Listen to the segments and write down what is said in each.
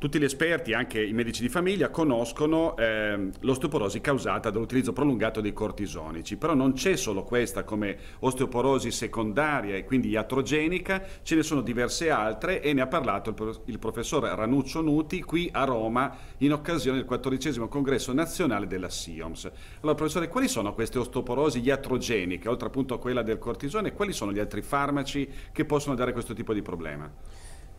Tutti gli esperti, anche i medici di famiglia, conoscono eh, l'osteoporosi causata dall'utilizzo prolungato dei cortisonici, però non c'è solo questa come osteoporosi secondaria e quindi iatrogenica, ce ne sono diverse altre e ne ha parlato il, pro- il professor Ranuccio Nuti qui a Roma in occasione del 14 congresso nazionale della SIOMS. Allora professore, quali sono queste osteoporosi iatrogeniche, oltre appunto a quella del cortisone, quali sono gli altri farmaci che possono dare questo tipo di problema?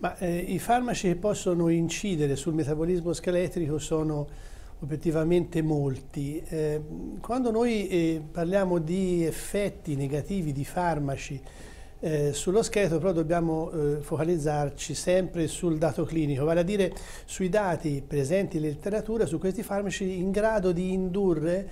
Ma, eh, I farmaci che possono incidere sul metabolismo scheletrico sono obiettivamente molti. Eh, quando noi eh, parliamo di effetti negativi di farmaci eh, sullo scheletro però dobbiamo eh, focalizzarci sempre sul dato clinico, vale a dire sui dati presenti in letteratura su questi farmaci in grado di indurre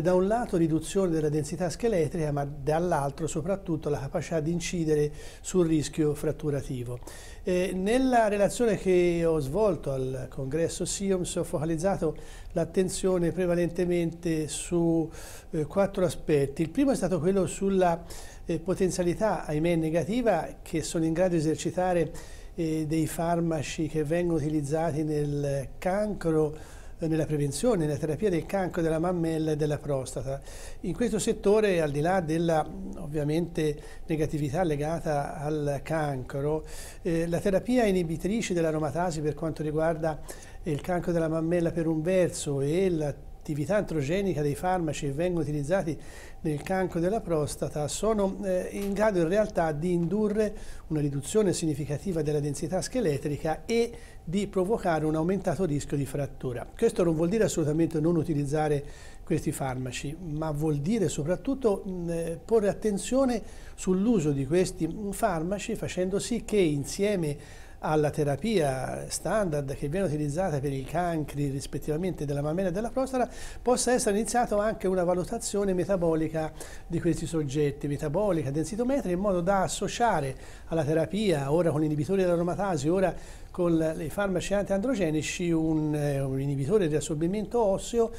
da un lato riduzione della densità scheletrica ma dall'altro soprattutto la capacità di incidere sul rischio fratturativo. Eh, nella relazione che ho svolto al congresso SIOMS ho focalizzato l'attenzione prevalentemente su eh, quattro aspetti. Il primo è stato quello sulla eh, potenzialità, ahimè negativa, che sono in grado di esercitare eh, dei farmaci che vengono utilizzati nel cancro nella prevenzione, nella terapia del cancro della mammella e della prostata. In questo settore, al di là della ovviamente negatività legata al cancro, eh, la terapia inibitrice dell'aromatasi per quanto riguarda il cancro della mammella per un verso e la l'attività androgenica dei farmaci che vengono utilizzati nel cancro della prostata sono eh, in grado in realtà di indurre una riduzione significativa della densità scheletrica e di provocare un aumentato rischio di frattura. Questo non vuol dire assolutamente non utilizzare questi farmaci, ma vuol dire soprattutto mh, eh, porre attenzione sull'uso di questi farmaci facendo sì che insieme alla terapia standard che viene utilizzata per i cancri rispettivamente della mammella e della prostata possa essere iniziata anche una valutazione metabolica di questi soggetti, metabolica, densitometria, in modo da associare alla terapia, ora con inibitori dell'aromatasi, ora con i farmaci antiandrogenici, un, eh, un inibitore di assorbimento osseo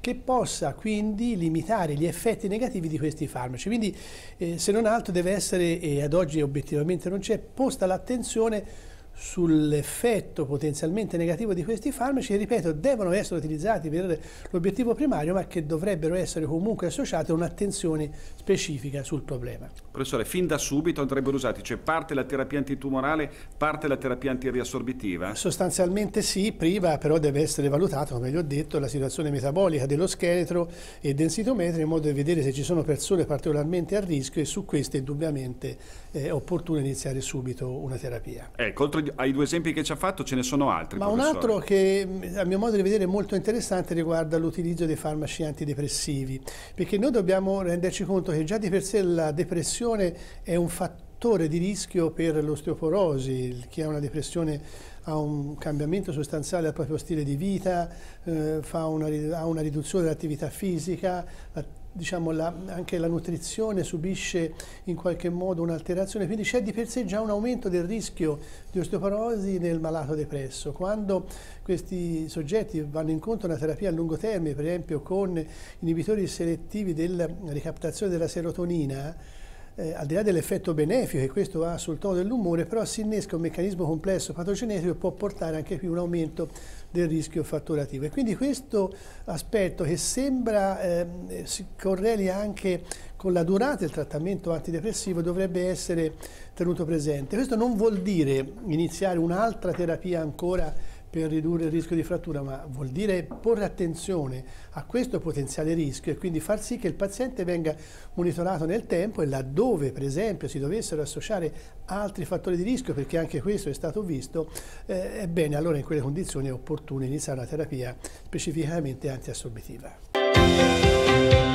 che possa quindi limitare gli effetti negativi di questi farmaci. Quindi eh, se non altro deve essere, e ad oggi obiettivamente non c'è, posta l'attenzione sull'effetto potenzialmente negativo di questi farmaci, ripeto, devono essere utilizzati per l'obiettivo primario, ma che dovrebbero essere comunque associati a un'attenzione specifica sul problema. Professore, fin da subito andrebbero usati, cioè parte la terapia antitumorale, parte la terapia antiriassorbitiva? Sostanzialmente sì, prima però deve essere valutata, come vi ho detto, la situazione metabolica dello scheletro e densitometria in modo da vedere se ci sono persone particolarmente a rischio e su queste indubbiamente eh, è opportuno iniziare subito una terapia. Ecco, oltre ai due esempi che ci ha fatto ce ne sono altri. Ma professore. un altro che a mio modo di vedere è molto interessante riguarda l'utilizzo dei farmaci antidepressivi, perché noi dobbiamo renderci conto che già di per sé la depressione è un fattore di rischio per l'osteoporosi, che è una depressione ha un cambiamento sostanziale al proprio stile di vita, eh, una, ha una riduzione dell'attività fisica, diciamo, la, anche la nutrizione subisce in qualche modo un'alterazione, quindi c'è di per sé già un aumento del rischio di osteoporosi nel malato depresso. Quando questi soggetti vanno incontro a una terapia a lungo termine, per esempio con inibitori selettivi della ricaptazione della serotonina, eh, al di là dell'effetto benefico che questo ha sul tono dell'umore, però si innesca un meccanismo complesso patogenetico che può portare anche qui un aumento del rischio fatturativo. E quindi questo aspetto che sembra eh, si correli anche con la durata del trattamento antidepressivo dovrebbe essere tenuto presente. Questo non vuol dire iniziare un'altra terapia ancora per ridurre il rischio di frattura, ma vuol dire porre attenzione a questo potenziale rischio e quindi far sì che il paziente venga monitorato nel tempo e laddove per esempio si dovessero associare altri fattori di rischio, perché anche questo è stato visto, eh, ebbene allora in quelle condizioni è opportuno iniziare una terapia specificamente antiassorbitiva.